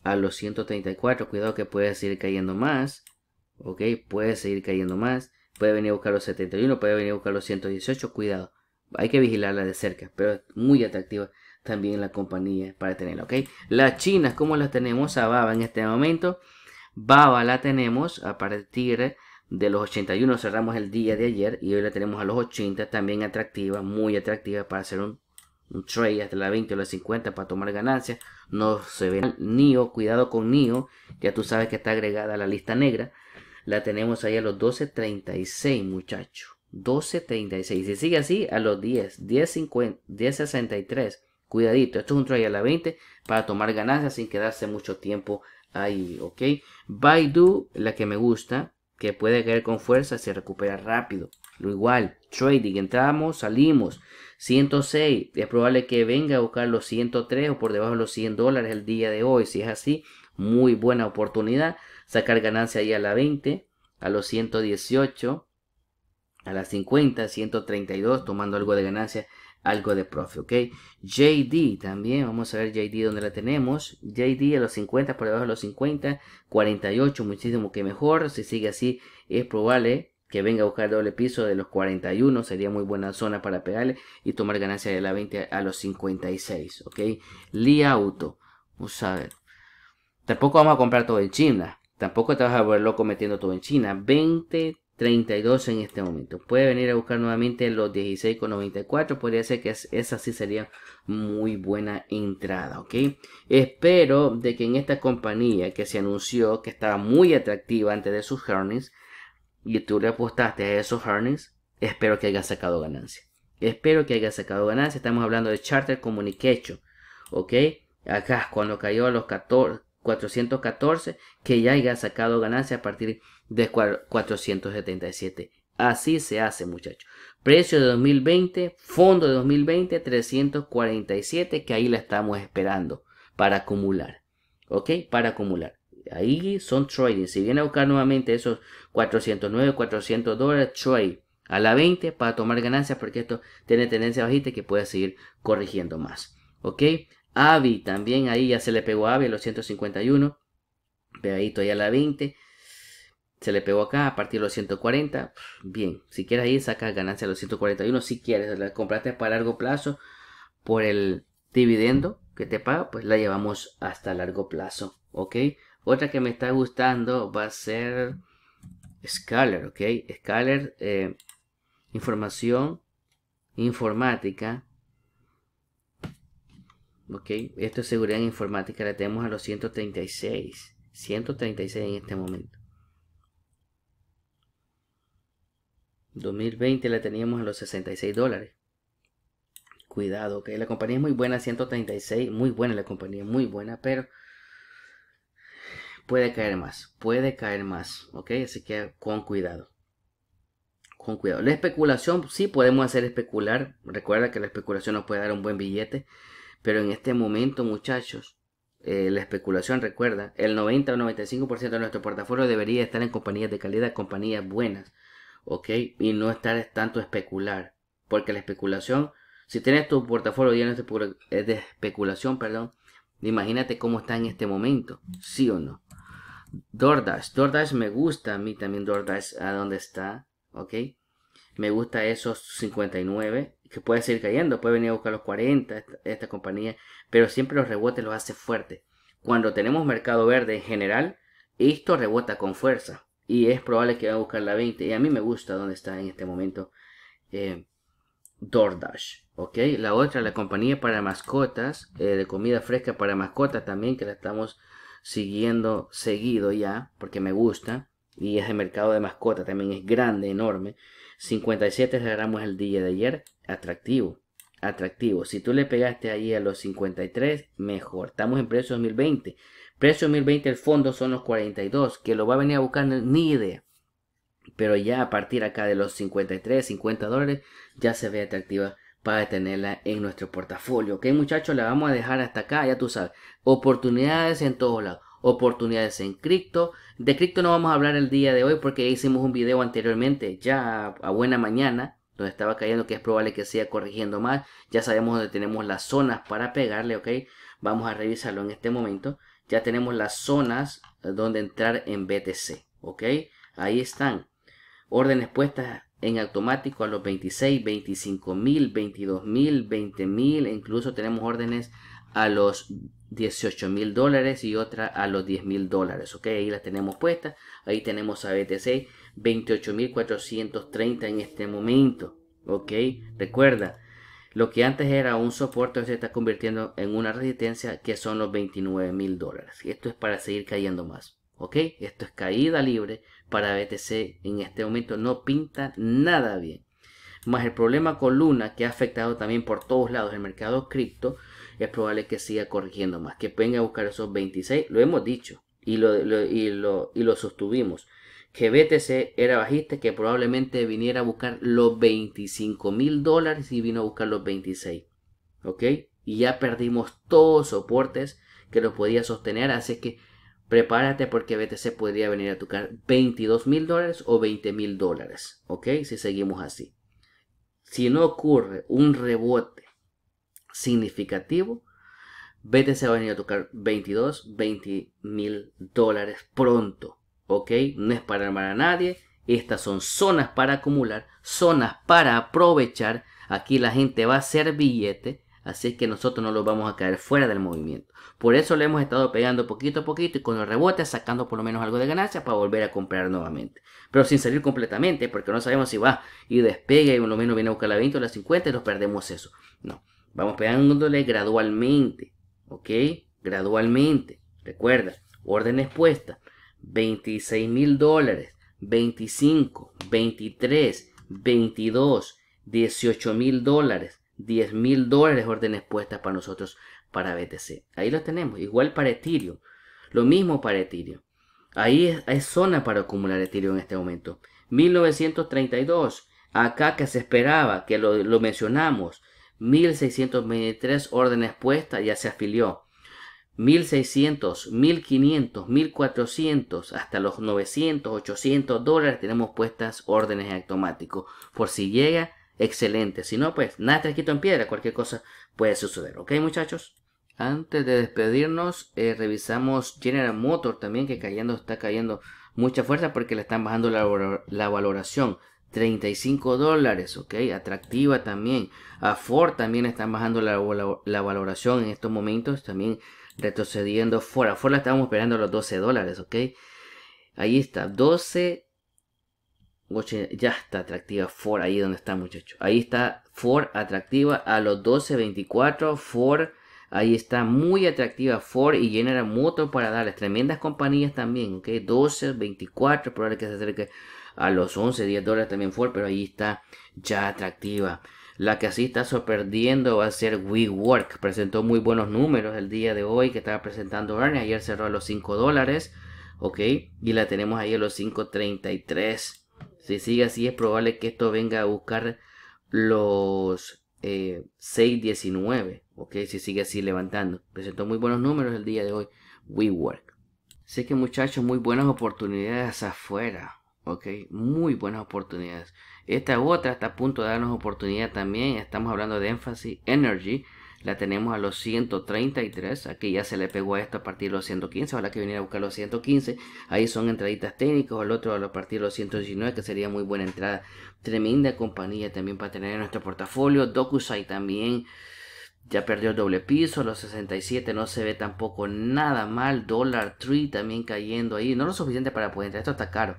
A los 134. Cuidado que puede seguir cayendo más. Ok, puede seguir cayendo más. Puede venir a buscar los 71, puede venir a buscar los 118. Cuidado hay que vigilarla de cerca, pero es muy atractiva también la compañía para tenerla, ¿ok? Las chinas, ¿cómo las tenemos a Baba en este momento? Baba la tenemos a partir de los 81, cerramos el día de ayer y hoy la tenemos a los 80, también atractiva, muy atractiva para hacer un, trade hasta la 20 o la 50 para tomar ganancias. No se ve NIO, cuidado con NIO, ya tú sabes que está agregada a la lista negra. La tenemos ahí a los 12.36 muchachos. 12.36. Si sigue así, a los 10, 10.50, 10.63. Cuidadito, esto es un trade a la 20 para tomar ganancias sin quedarse mucho tiempo ahí, ¿ok? Baidu, la que me gusta, que puede caer con fuerza, se recupera rápido. Lo igual, trading, entramos, salimos. 106, es probable que venga a buscar los 103 o por debajo de los 100 dólares el día de hoy. Si es así, muy buena oportunidad. Sacar ganancia ahí a la 20, a los 118 a las 50, 132, tomando algo de ganancia, algo de profe, ¿ok? JD también, vamos a ver JD donde la tenemos. JD a los 50, por debajo de los 50, 48, muchísimo que mejor. Si sigue así, es probable que venga a buscar doble piso de los 41, sería muy buena zona para pegarle y tomar ganancia de la 20 a los 56, ¿ok? Lee Auto, vamos a ver. Tampoco vamos a comprar todo en China, tampoco te vas a volver loco metiendo todo en China. 20, 32 en este momento. Puede venir a buscar nuevamente los 16 con 94 Podría ser que esa sí sería muy buena entrada, ¿ok? Espero de que en esta compañía que se anunció que estaba muy atractiva antes de sus earnings y tú le apostaste a esos earnings, espero que haya sacado ganancia. Espero que haya sacado ganancia. Estamos hablando de Charter Communication, ¿ok? Acá cuando cayó a los 14, 414 que ya haya sacado ganancia a partir de 477. Así se hace, muchachos. Precio de 2020, fondo de 2020, 347, que ahí la estamos esperando para acumular. ¿Ok? Para acumular. Ahí son trading. Si viene a buscar nuevamente esos 409, 400 dólares, trade a la 20 para tomar ganancias porque esto tiene tendencia bajita que puede seguir corrigiendo más. ¿Ok? Avi también ahí ya se le pegó a Avi a los 151. Pegadito ahí a la 20. Se le pegó acá a partir de los 140. Bien, si quieres ahí sacas ganancia a los 141. Si quieres, la compraste para largo plazo por el dividendo que te paga, pues la llevamos hasta largo plazo. Ok, otra que me está gustando va a ser Scalar. Ok, Scalar, eh, información informática Ok, esto es seguridad informática. La tenemos a los 136. 136 en este momento. 2020 la teníamos a los 66 dólares. Cuidado, ok. La compañía es muy buena, 136. Muy buena la compañía, muy buena, pero puede caer más. Puede caer más, ok. Así que con cuidado. Con cuidado. La especulación, sí podemos hacer especular. Recuerda que la especulación nos puede dar un buen billete. Pero en este momento, muchachos, eh, la especulación recuerda, el 90 o 95% de nuestro portafolio debería estar en compañías de calidad, compañías buenas, ¿ok? Y no estar tanto especular, porque la especulación, si tienes tu portafolio lleno eh, de especulación, perdón, imagínate cómo está en este momento, sí o no. DoorDash, DoorDash me gusta a mí también DoorDash a dónde está, ¿ok? Me gusta esos 59, que puede seguir cayendo, puede venir a buscar los 40, esta, compañía, pero siempre los rebotes los hace fuerte. Cuando tenemos mercado verde en general, esto rebota con fuerza y es probable que vaya a buscar la 20. Y a mí me gusta donde está en este momento eh, DoorDash. ¿ok? La otra, la compañía para mascotas, eh, de comida fresca para mascotas también, que la estamos siguiendo seguido ya, porque me gusta. Y es el mercado de mascotas, también es grande, enorme. 57 gramos el día de ayer, atractivo. Atractivo. Si tú le pegaste ahí a los 53, mejor. Estamos en precio 2020. Precio 2020 el fondo son los 42, que lo va a venir a buscar ni idea. Pero ya a partir acá de los 53, 50 dólares, ya se ve atractiva para tenerla en nuestro portafolio. Ok, muchachos, la vamos a dejar hasta acá, ya tú sabes. Oportunidades en todos lados oportunidades en cripto. De cripto no vamos a hablar el día de hoy porque hicimos un video anteriormente, ya a buena mañana, donde estaba cayendo que es probable que siga corrigiendo más. Ya sabemos donde tenemos las zonas para pegarle, ¿ok? Vamos a revisarlo en este momento. Ya tenemos las zonas donde entrar en BTC, ¿ok? Ahí están. Órdenes puestas en automático a los 26, 25 mil, 22 mil, 20 mil, incluso tenemos órdenes a los 18 mil dólares y otra a los 10 mil dólares. Ok, ahí la tenemos puesta. Ahí tenemos a BTC 28.430 en este momento. Ok, recuerda, lo que antes era un soporte se está convirtiendo en una resistencia que son los 29 mil dólares. Esto es para seguir cayendo más. Ok, esto es caída libre para BTC en este momento. No pinta nada bien. Más el problema con Luna que ha afectado también por todos lados el mercado cripto es probable que siga corrigiendo más, que venga a buscar esos 26, lo hemos dicho y lo, y lo, sostuvimos, que BTC era bajista, que probablemente viniera a buscar los 25 mil dólares y vino a buscar los 26, ¿ok? Y ya perdimos todos soportes que lo podía sostener, así que prepárate porque BTC podría venir a tocar 22 mil dólares o 20 mil dólares, ¿ok? Si seguimos así. Si no ocurre un rebote significativo, BTC se va a venir a tocar 22, 20 mil dólares pronto. ¿Ok? No es para armar a nadie. Estas son zonas para acumular, zonas para aprovechar. Aquí la gente va a hacer billete. Así que nosotros no los vamos a caer fuera del movimiento. Por eso le hemos estado pegando poquito a poquito y con los rebotes sacando por lo menos algo de ganancia para volver a comprar nuevamente. Pero sin salir completamente, porque no sabemos si va y despega y por lo menos viene a buscar la 20 o la 50 y nos perdemos eso. No. Vamos pegándole gradualmente, ¿ok? Gradualmente. Recuerda, órdenes puestas. 26 mil dólares, 25, 23, 22, 18 mil dólares, 10 mil dólares órdenes puestas para nosotros para BTC. Ahí lo tenemos. Igual para Ethereum. Lo mismo para Ethereum. Ahí es, zona para acumular Ethereum en este momento. 1932. Acá que se esperaba, que lo mencionamos, 1623 órdenes puestas, ya se afilió. 1600, 1500, 1400, hasta los 900, 800 dólares tenemos puestas órdenes automáticos. Por si llega, excelente. Si no, pues nada te quito en piedra, cualquier cosa puede suceder. ¿Ok, muchachos? Antes de despedirnos, eh, revisamos General Motor también, que cayendo, está cayendo mucha fuerza porque le están bajando la valoración. 35 dólares, ok, atractiva también. A Ford también están bajando la, valoración en estos momentos, también retrocediendo Ford. A Ford la estábamos esperando a los 12 dólares, ok. Ahí está, 12. Ya está atractiva Ford, ahí donde está muchachos. Ahí está Ford atractiva a los 12.24. Ford, ahí está muy atractiva Ford y genera moto para darles. Tremendas compañías también, ok. 12, 24, probable que se acerque a los 11, 10 dólares también fue. pero ahí está ya atractiva. La que así está sorprendiendo va a ser WeWork. Presentó muy buenos números el día de hoy que estaba presentando Ernie. Ayer cerró a los 5 dólares. Ok. Y la tenemos ahí a los 5.33. Si sigue así es probable que esto venga a buscar los 6.19. Eh, ok. Si sigue así levantando. Presentó muy buenos números el día de hoy. WeWork. Así que muchachos, muy buenas oportunidades afuera. ¿ok? Muy buenas oportunidades. Esta otra está a punto de darnos oportunidad también. Estamos hablando de énfasis Energy. La tenemos a los 133. Aquí ya se le pegó a esto a partir de los 115. ahora que viniera a buscar los 115. Ahí son entraditas técnicas. El otro a partir de los 119, que sería muy buena entrada. Tremenda compañía también para tener en nuestro portafolio. Dokusai también. Ya perdió el doble piso, los 67 no se ve tampoco nada mal. Dollar Tree también cayendo ahí. No lo suficiente para poder entrar. Esto está caro.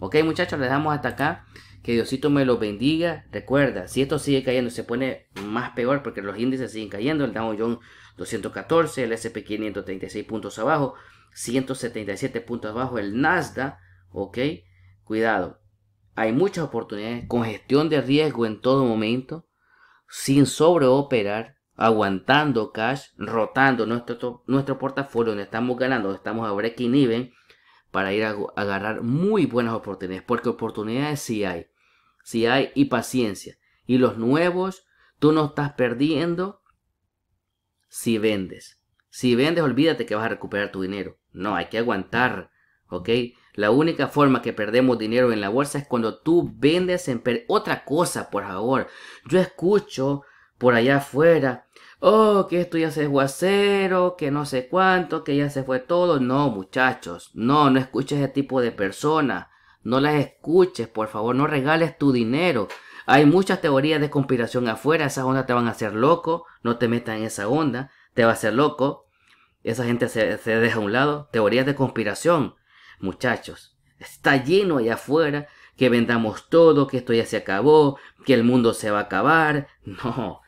Ok muchachos, les damos hasta acá. Que Diosito me los bendiga. Recuerda, si esto sigue cayendo, se pone más peor porque los índices siguen cayendo. El Dow Jones 214, el S&P 536 puntos abajo, 177 puntos abajo, el Nasdaq. Ok, cuidado. Hay muchas oportunidades con gestión de riesgo en todo momento, sin sobreoperar, aguantando cash, rotando nuestro, nuestro portafolio donde estamos ganando, donde estamos a breaking even para ir a agarrar muy buenas oportunidades, porque oportunidades sí hay, sí hay y paciencia. Y los nuevos, tú no estás perdiendo si vendes. Si vendes, olvídate que vas a recuperar tu dinero. No, hay que aguantar, ¿ok? La única forma que perdemos dinero en la bolsa es cuando tú vendes en... Otra cosa, por favor. Yo escucho por allá afuera oh, que esto ya se cero, que no sé cuánto, que ya se fue todo. No, muchachos, no, no escuches ese tipo de personas. No las escuches, por favor, no regales tu dinero. Hay muchas teorías de conspiración afuera, esas ondas te van a hacer loco, no te metas en esa onda, te va a hacer loco. Esa gente se, se deja a un lado. Teorías de conspiración, muchachos. Está lleno allá afuera que vendamos todo, que esto ya se acabó, que el mundo se va a acabar. <laughs> No,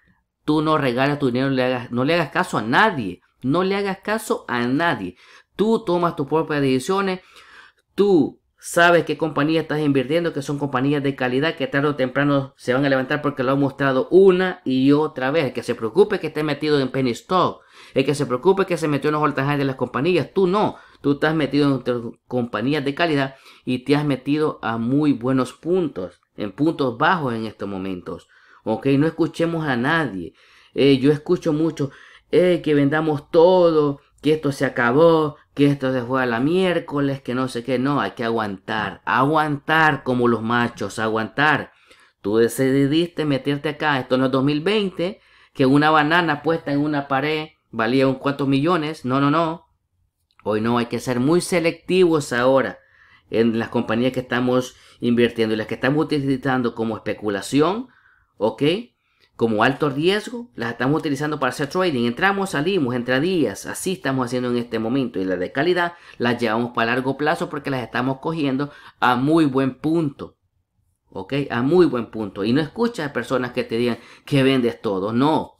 Tú no regalas tu dinero, no le hagas, caso a nadie. No le hagas caso a nadie. Tú tomas tus propias decisiones. Tú sabes qué compañía estás invirtiendo, que son compañías de calidad que tarde o temprano se van a levantar porque lo han mostrado una y otra vez. El que se preocupe que esté metido en penny stock. El que se preocupe que se metió en los voltajes de las compañías. Tú no. Tú estás metido en compañías de calidad y te has metido a muy buenos puntos, en puntos bajos en estos momentos. ¿ok? No escuchemos a nadie. Eh, yo escucho mucho, eh, que vendamos todo, que esto se acabó, que esto se fue a la miércoles, que no sé qué. No, hay que aguantar, aguantar como los machos, aguantar. Tú decidiste meterte acá, esto no es 2020, que una banana puesta en una pared valía un cuantos millones. No, no, no. Hoy no, hay que ser muy selectivos ahora en las compañías que estamos invirtiendo y las que estamos utilizando como especulación ¿ok? Como alto riesgo, las estamos utilizando para hacer trading. Entramos, salimos, entradías, así estamos haciendo en este momento. Y las de calidad las llevamos para largo plazo porque las estamos cogiendo a muy buen punto. ¿Ok? A muy buen punto. Y no escuchas personas que te digan que vendes todo. No.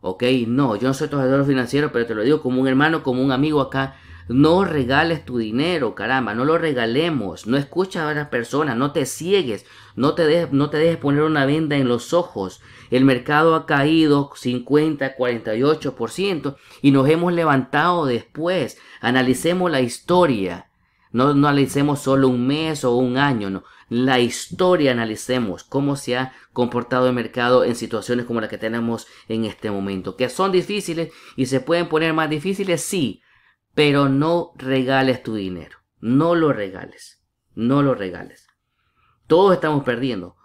¿Ok? No, yo no soy trabajador financiero, pero te lo digo como un hermano, como un amigo acá no regales tu dinero, caramba, no lo regalemos. No escuchas a otras personas, no te ciegues, no te, dejes, no te dejes poner una venda en los ojos. El mercado ha caído 50, 48% y nos hemos levantado después. Analicemos la historia. No, no, analicemos solo un mes o un año, no. La historia analicemos cómo se ha comportado el mercado en situaciones como la que tenemos en este momento, que son difíciles y se pueden poner más difíciles, sí, pero no regales tu dinero. No lo regales. No lo regales. Todos estamos perdiendo.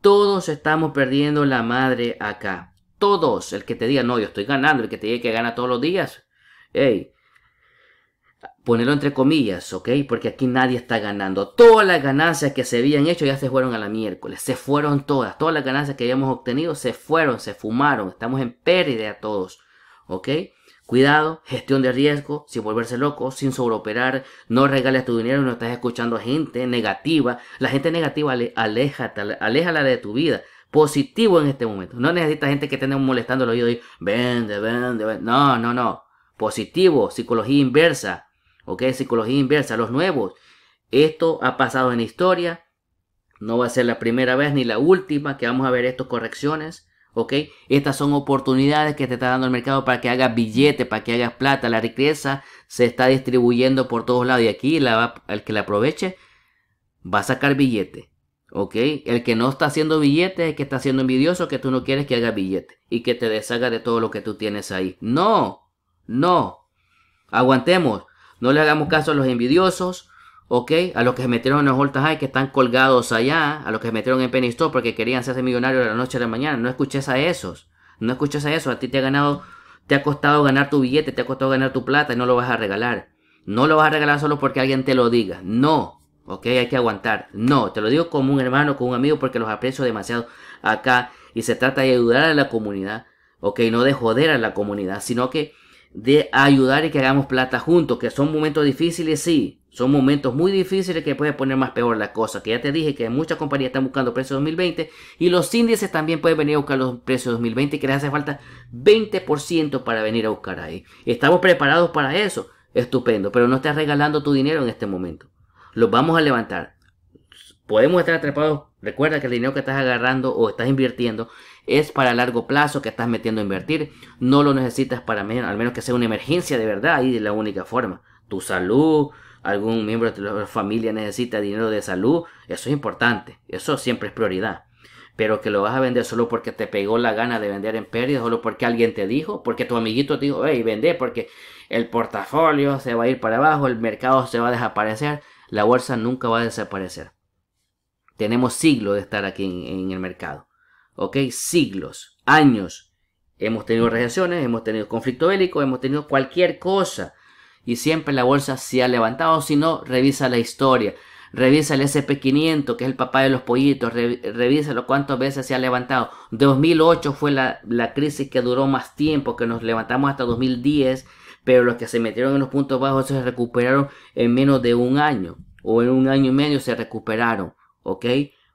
Todos estamos perdiendo la madre acá. Todos. El que te diga, no, yo estoy ganando. El que te diga que gana todos los días. Hey. Ponelo entre comillas, ¿ok? Porque aquí nadie está ganando. Todas las ganancias que se habían hecho ya se fueron a la miércoles. Se fueron todas. Todas las ganancias que habíamos obtenido se fueron, se fumaron. Estamos en pérdida todos. ¿Ok? Cuidado, gestión de riesgo, sin volverse loco, sin sobreoperar, no regales tu dinero, no estás escuchando a gente negativa. La gente negativa, aléjate, aléjala de tu vida. Positivo en este momento. No necesitas gente que tenga molestando el oído y vende, vende, vende. No, no, no. Positivo, psicología inversa. ¿Ok? Psicología inversa. Los nuevos. Esto ha pasado en historia. No va a ser la primera vez ni la última que vamos a ver estas correcciones. ¿ok? Estas son oportunidades que te está dando el mercado para que hagas billete, para que hagas plata. La riqueza se está distribuyendo por todos lados y aquí la, el que la aproveche va a sacar billete, ¿ok? El que no está haciendo billete es que está siendo envidioso, que tú no quieres que haga billete y que te deshaga de todo lo que tú tienes ahí. No, no, aguantemos, no le hagamos caso a los envidiosos. ¿ok? A los que se metieron en los holtas High que están colgados allá, a los que se metieron en Penny porque querían hacerse millonarios de la noche a la mañana, no escuches a esos, no escuches a esos, a ti te ha ganado, te ha costado ganar tu billete, te ha costado ganar tu plata y no lo vas a regalar. No lo vas a regalar solo porque alguien te lo diga, no, ¿ok? Hay que aguantar, no, te lo digo como un hermano, como un amigo porque los aprecio demasiado acá y se trata de ayudar a la comunidad, ¿ok? No de joder a la comunidad, sino que de ayudar y que hagamos plata juntos, que son momentos difíciles, sí, son momentos muy difíciles que puede poner más peor la cosa. Que ya te dije que muchas compañías están buscando precios 2020 y los índices también pueden venir a buscar los precios 2020 que les hace falta 20% para venir a buscar ahí. Estamos preparados para eso. Estupendo, pero no estás regalando tu dinero en este momento. Los vamos a levantar. Podemos estar atrapados. Recuerda que el dinero que estás agarrando o estás invirtiendo es para largo plazo que estás metiendo a invertir. No lo necesitas para menos, al menos que sea una emergencia de verdad y de la única forma. Tu salud, algún miembro de la familia necesita dinero de salud, eso es importante, eso siempre es prioridad. Pero que lo vas a vender solo porque te pegó la gana de vender en pérdida, solo porque alguien te dijo, porque tu amiguito te dijo, hey, vende porque el portafolio se va a ir para abajo, el mercado se va a desaparecer, la bolsa nunca va a desaparecer. Tenemos siglos de estar aquí en, el mercado. ¿Ok? Siglos, años. Hemos tenido recesiones, hemos tenido conflicto bélico, hemos tenido cualquier cosa y siempre la bolsa se ha levantado. Si no, revisa la historia. Revisa el SP500, que es el papá de los pollitos. revisa lo cuántas veces se ha levantado. 2008 fue la, crisis que duró más tiempo, que nos levantamos hasta 2010. Pero los que se metieron en los puntos bajos se recuperaron en menos de un año. O en un año y medio se recuperaron. ¿Ok?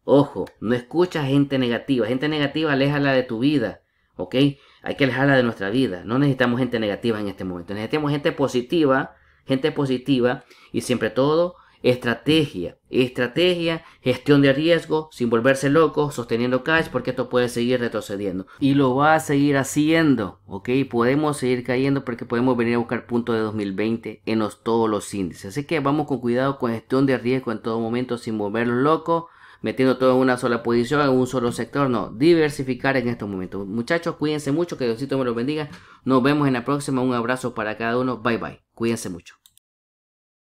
Ojo, no escucha gente negativa. Gente negativa, la de tu vida. ¿Ok? hay que alejarla de nuestra vida. No necesitamos gente negativa en este momento. Necesitamos gente positiva, gente positiva y siempre todo estrategia. Estrategia, gestión de riesgo, sin volverse loco, sosteniendo cash, porque esto puede seguir retrocediendo. Y lo va a seguir haciendo, ¿ok? Podemos seguir cayendo porque podemos venir a buscar punto de 2020 en todos los índices. Así que vamos con cuidado con gestión de riesgo en todo momento, sin volverlo loco metiendo todo en una sola posición, en un solo sector, no, diversificar en estos momentos. Muchachos, cuídense mucho, que Diosito me los bendiga. Nos vemos en la próxima, un abrazo para cada uno, bye bye, cuídense mucho.